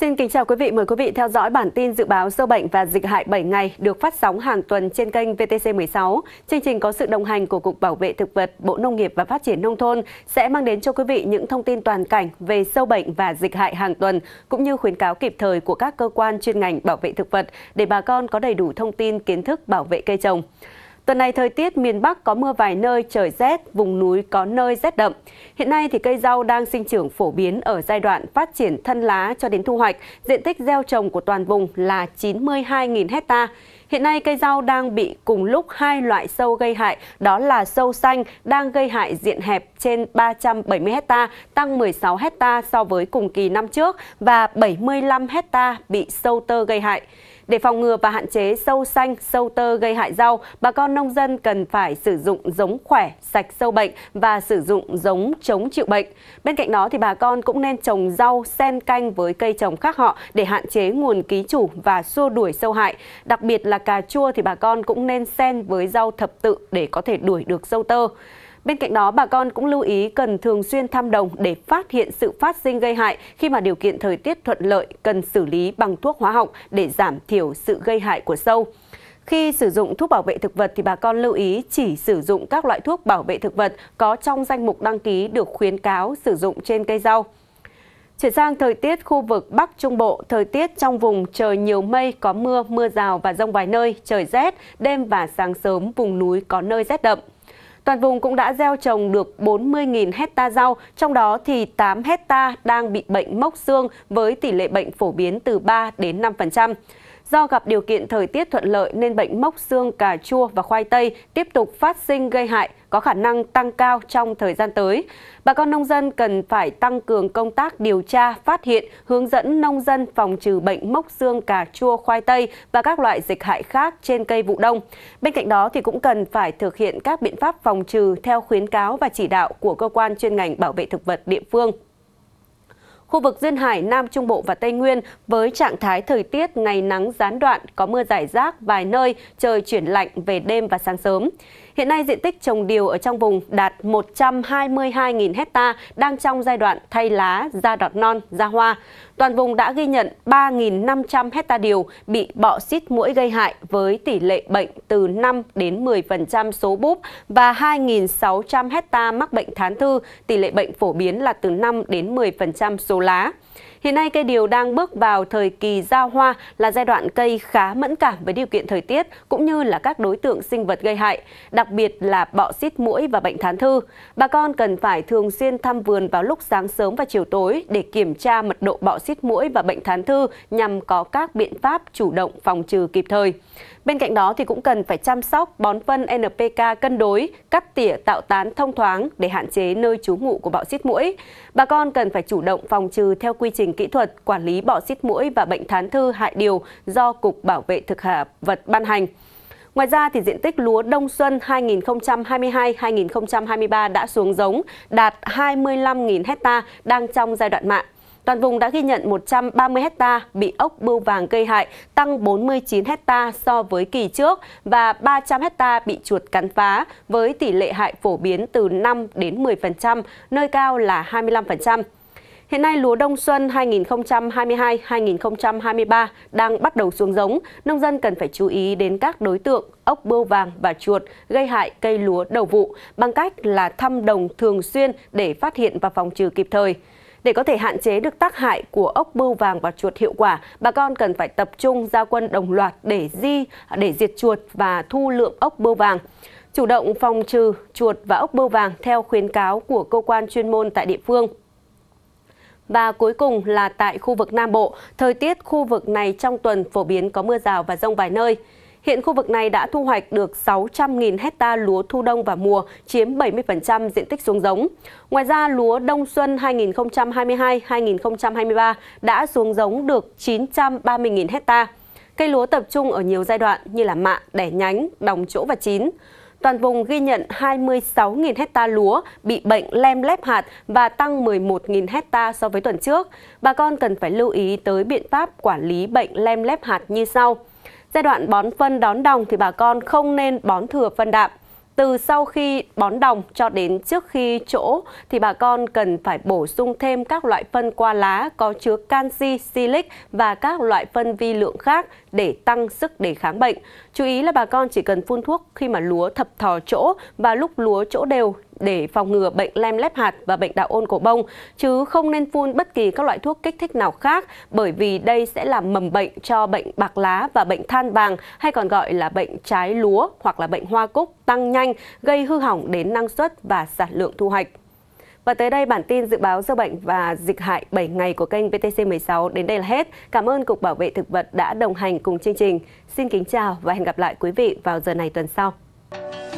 Xin kính chào quý vị, mời quý vị theo dõi bản tin dự báo sâu bệnh và dịch hại 7 ngày được phát sóng hàng tuần trên kênh VTC16. Chương trình có sự đồng hành của Cục Bảo vệ Thực vật, Bộ Nông nghiệp và Phát triển Nông thôn sẽ mang đến cho quý vị những thông tin toàn cảnh về sâu bệnh và dịch hại hàng tuần, cũng như khuyến cáo kịp thời của các cơ quan chuyên ngành bảo vệ thực vật để bà con có đầy đủ thông tin kiến thức bảo vệ cây trồng. Tuần này thời tiết miền Bắc có mưa vài nơi, trời rét, vùng núi có nơi rét đậm. Hiện nay thì cây rau đang sinh trưởng phổ biến ở giai đoạn phát triển thân lá cho đến thu hoạch. Diện tích gieo trồng của toàn vùng là 92.000 hecta. Hiện nay cây rau đang bị cùng lúc hai loại sâu gây hại, đó là sâu xanh đang gây hại diện hẹp trên 370 hecta, tăng 16 hecta so với cùng kỳ năm trước và 75 hecta bị sâu tơ gây hại. Để phòng ngừa và hạn chế sâu xanh, sâu tơ gây hại rau, bà con nông dân cần phải sử dụng giống khỏe, sạch sâu bệnh và sử dụng giống chống chịu bệnh. Bên cạnh đó thì bà con cũng nên trồng rau xen canh với cây trồng khác họ để hạn chế nguồn ký chủ và xua đuổi sâu hại. Đặc biệt là cà chua thì bà con cũng nên xen với rau thập tự để có thể đuổi được sâu tơ. Bên cạnh đó, bà con cũng lưu ý cần thường xuyên thăm đồng để phát hiện sự phát sinh gây hại khi mà điều kiện thời tiết thuận lợi cần xử lý bằng thuốc hóa học để giảm thiểu sự gây hại của sâu. Khi sử dụng thuốc bảo vệ thực vật thì bà con lưu ý chỉ sử dụng các loại thuốc bảo vệ thực vật có trong danh mục đăng ký được khuyến cáo sử dụng trên cây rau. Chuyển sang thời tiết khu vực Bắc Trung Bộ, thời tiết trong vùng trời nhiều mây, có mưa, mưa rào và rông vài nơi, trời rét, đêm và sáng sớm vùng núi có nơi rét đậm. Toàn vùng cũng đã gieo trồng được 40.000 hecta rau, trong đó thì 8 hecta đang bị bệnh mốc xương với tỷ lệ bệnh phổ biến từ 3 đến 5%. Do gặp điều kiện thời tiết thuận lợi nên bệnh mốc xương cà chua và khoai tây tiếp tục phát sinh gây hại, có khả năng tăng cao trong thời gian tới. Bà con nông dân cần phải tăng cường công tác điều tra, phát hiện, hướng dẫn nông dân phòng trừ bệnh mốc xương cà chua, khoai tây và các loại dịch hại khác trên cây vụ đông. Bên cạnh đó thì cũng cần phải thực hiện các biện pháp phòng trừ theo khuyến cáo và chỉ đạo của cơ quan chuyên ngành bảo vệ thực vật địa phương. Khu vực Duyên Hải, Nam Trung Bộ và Tây Nguyên với trạng thái thời tiết ngày nắng gián đoạn, có mưa rải rác vài nơi, trời chuyển lạnh về đêm và sáng sớm. Hiện nay diện tích trồng điều ở trong vùng đạt 122.000 hecta đang trong giai đoạn thay lá, ra đọt non, ra hoa. Toàn vùng đã ghi nhận 3.500 hecta điều bị bọ xít mũi gây hại với tỷ lệ bệnh từ 5 đến 10% số búp và 2.600 hecta mắc bệnh thán thư, tỷ lệ bệnh phổ biến là từ 5 đến 10% số số lá. Hiện nay cây điều đang bước vào thời kỳ ra hoa là giai đoạn cây khá mẫn cảm với điều kiện thời tiết cũng như là các đối tượng sinh vật gây hại, đặc biệt là bọ xít mũi và bệnh thán thư. Bà con cần phải thường xuyên thăm vườn vào lúc sáng sớm và chiều tối để kiểm tra mật độ bọ xít mũi và bệnh thán thư nhằm có các biện pháp chủ động phòng trừ kịp thời. Bên cạnh đó thì cũng cần phải chăm sóc bón phân NPK cân đối, cắt tỉa tạo tán thông thoáng để hạn chế nơi trú ngụ của bọ xít mũi Bà con cần phải chủ động phòng trừ theo quy trình kỹ thuật quản lý bọ xít mũi và bệnh thán thư hại điều do Cục Bảo vệ thực hạ vật ban hành. Ngoài ra thì diện tích lúa đông xuân 2022-2023 đã xuống giống đạt 25.000 hecta đang trong giai đoạn mạng. Toàn vùng đã ghi nhận 130 hecta bị ốc bươu vàng gây hại, tăng 49 hecta so với kỳ trước và 300 hecta bị chuột cắn phá với tỷ lệ hại phổ biến từ 5 đến 10%, nơi cao là 25%. Hiện nay lúa đông xuân 2022-2023 đang bắt đầu xuống giống, nông dân cần phải chú ý đến các đối tượng ốc bươu vàng và chuột gây hại cây lúa đầu vụ bằng cách là thăm đồng thường xuyên để phát hiện và phòng trừ kịp thời. Để có thể hạn chế được tác hại của ốc bươu vàng và chuột hiệu quả, bà con cần phải tập trung ra quân đồng loạt để di, để diệt chuột và thu lượm ốc bươu vàng chủ động phòng trừ chuột và ốc bươu vàng theo khuyến cáo của cơ quan chuyên môn tại địa phương. Và cuối cùng là tại khu vực Nam Bộ, thời tiết khu vực này trong tuần phổ biến có mưa rào và rông vài nơi. Hiện khu vực này đã thu hoạch được 600.000 hecta lúa thu đông và mùa, chiếm 70% diện tích xuống giống. Ngoài ra, lúa đông xuân 2022-2023 đã xuống giống được 930.000 hecta. Cây lúa tập trung ở nhiều giai đoạn như là mạ, đẻ nhánh, đồng chỗ và chín. Toàn vùng ghi nhận 26.000 hecta lúa bị bệnh lem lép hạt và tăng 11.000 hecta so với tuần trước. Bà con cần phải lưu ý tới biện pháp quản lý bệnh lem lép hạt như sau. Giai đoạn bón phân đón đồng thì bà con không nên bón thừa phân đạm. Từ sau khi bón đồng cho đến trước khi chỗ thì bà con cần phải bổ sung thêm các loại phân qua lá có chứa canxi, silic và các loại phân vi lượng khác để tăng sức đề kháng bệnh. Chú ý là bà con chỉ cần phun thuốc khi mà lúa thập thò chỗ và lúc lúa chỗ đều để phòng ngừa bệnh lem lép hạt và bệnh đạo ôn cổ bông, chứ không nên phun bất kỳ các loại thuốc kích thích nào khác bởi vì đây sẽ làm mầm bệnh cho bệnh bạc lá và bệnh than vàng hay còn gọi là bệnh trái lúa hoặc là bệnh hoa cúc tăng nhanh, gây hư hỏng đến năng suất và sản lượng thu hoạch. Và tới đây bản tin dự báo sâu bệnh và dịch hại 7 ngày của kênh VTC16 đến đây là hết. Cảm ơn Cục Bảo vệ Thực vật đã đồng hành cùng chương trình. Xin kính chào và hẹn gặp lại quý vị vào giờ này tuần sau.